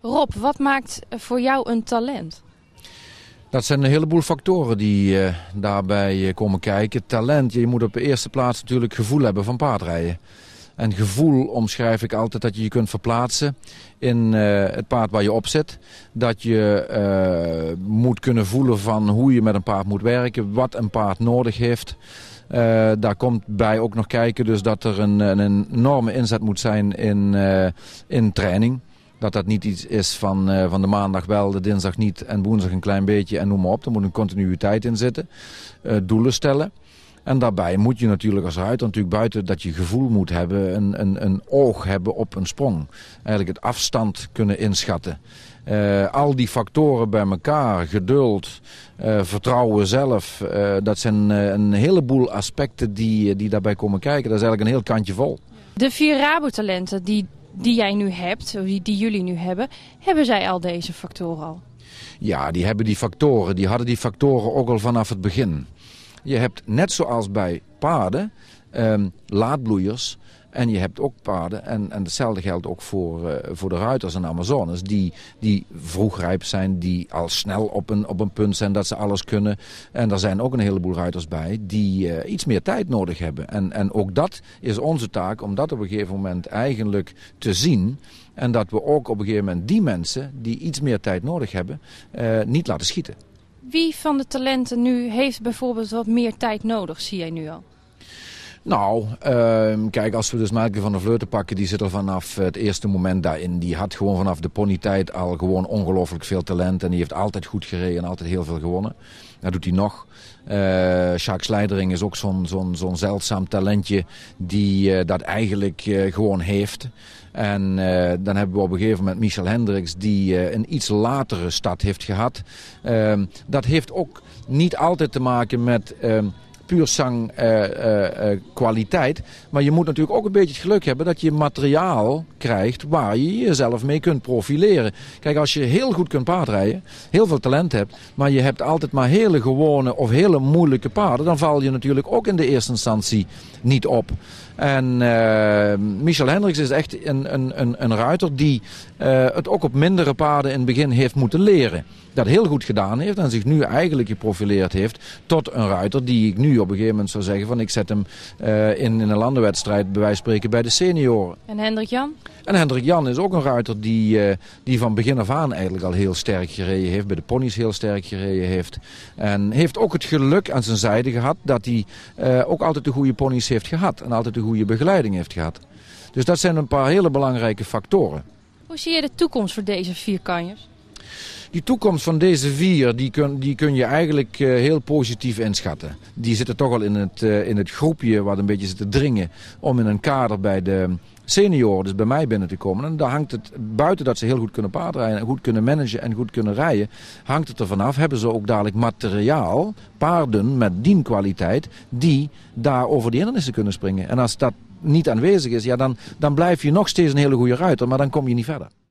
Rob, wat maakt voor jou een talent? Dat zijn een heleboel factoren die eh, daarbij eh, komen kijken. Talent, je moet op de eerste plaats natuurlijk gevoel hebben van paardrijden. En gevoel omschrijf ik altijd dat je je kunt verplaatsen in eh, het paard waar je op zit. Dat je moet kunnen voelen van hoe je met een paard moet werken, wat een paard nodig heeft. daar komt bij ook nog kijken dus dat er een, een enorme inzet moet zijn in, in training dat dat niet iets is van, eh, van de maandag wel, de dinsdag niet en woensdag een klein beetje en noem maar op. Er moet een continuïteit in zitten, eh, doelen stellen. En daarbij moet je natuurlijk als ruiter natuurlijk buiten dat je gevoel moet hebben, een, een, een oog hebben op een sprong. Eigenlijk het afstand kunnen inschatten. Eh, al die factoren bij elkaar, geduld, vertrouwen zelf, dat zijn een heleboel aspecten die, die daarbij komen kijken. Dat is eigenlijk een heel kantje vol. De vier Rabotalenten die die jij nu hebt, die, die jullie nu hebben, hebben zij al deze factoren al? Ja, die hebben die factoren. Die hadden die factoren ook al vanaf het begin. Je hebt net zoals bij paarden um, laadbloeiers. En je hebt ook paarden, en, en hetzelfde geldt ook voor, eh, voor de ruiters en Amazones... die, die vroeg rijp zijn, die al snel op een, op een punt zijn dat ze alles kunnen. En er zijn ook een heleboel ruiters bij die eh, iets meer tijd nodig hebben. En, en ook dat is onze taak, om dat op een gegeven moment eigenlijk te zien... en dat we ook op een gegeven moment die mensen die iets meer tijd nodig hebben... Eh, niet laten schieten. Wie van de talenten nu heeft bijvoorbeeld wat meer tijd nodig, zie jij nu al? Nou, ehm, kijk, als we dus Maatje van der Vleuten pakken... die zit er vanaf het eerste moment daarin. Die had gewoon vanaf de ponytijd al gewoon ongelooflijk veel talent. En die heeft altijd goed gereden en altijd heel veel gewonnen. Dat doet hij nog. Uh, eh, Jacques Leidering is ook zo'n zo'n zo'n zeldzaam talentje die eh, dat eigenlijk eh, gewoon heeft. En dan hebben we op een gegeven moment Michel Hendricks die een iets latere stad heeft gehad. Ehm, dat heeft ook niet altijd te maken met ehm, puur sang eh, eh, eh, kwaliteit. Maar je moet natuurlijk ook een beetje het geluk hebben dat je materiaal krijgt waar je jezelf mee kunt profileren. Kijk, als je heel goed kunt paardrijden, heel veel talent hebt, maar je hebt altijd maar hele gewone of hele moeilijke paarden, dan val je natuurlijk ook in de eerste instantie niet op. En eh, Michel Hendricks is echt een, een, een, een ruiter die eh, het ook op mindere paden in het begin heeft moeten leren. Dat heel goed gedaan heeft en zich nu eigenlijk geprofileerd heeft tot een ruiter die ik nu op een gegeven moment zou zeggen van ik zet hem eh, in, in een landenwedstrijd bij wijze spreken bij de senioren. En Hendrik Jan? En Hendrik Jan is ook een ruiter die, die van begin af aan eigenlijk al heel sterk gereden heeft. Bij de ponies heel sterk gereden heeft. En heeft ook het geluk aan zijn zijde gehad dat hij ook altijd de goede ponies heeft gehad. En altijd goede begeleiding heeft gehad. Dus dat zijn een paar hele belangrijke factoren. Hoe zie je de toekomst voor deze vier kanjers? Die toekomst van deze vier, die kun, die kun je eigenlijk eh, heel positief inschatten. Die zitten toch al in het, eh, in het groepje wat een beetje zit te dringen om in een kader bij de senioren, dus bij mij binnen te komen. En daar hangt het, buiten dat ze heel goed kunnen paardrijden, goed kunnen managen en goed kunnen rijden, hangt het er vanaf, hebben ze ook dadelijk materiaal, paarden met dienkwaliteit, die daar over die hindernissen kunnen springen. En als dat niet aanwezig is, ja, dan, dan blijf je nog steeds een hele goede ruiter, maar dan kom je niet verder.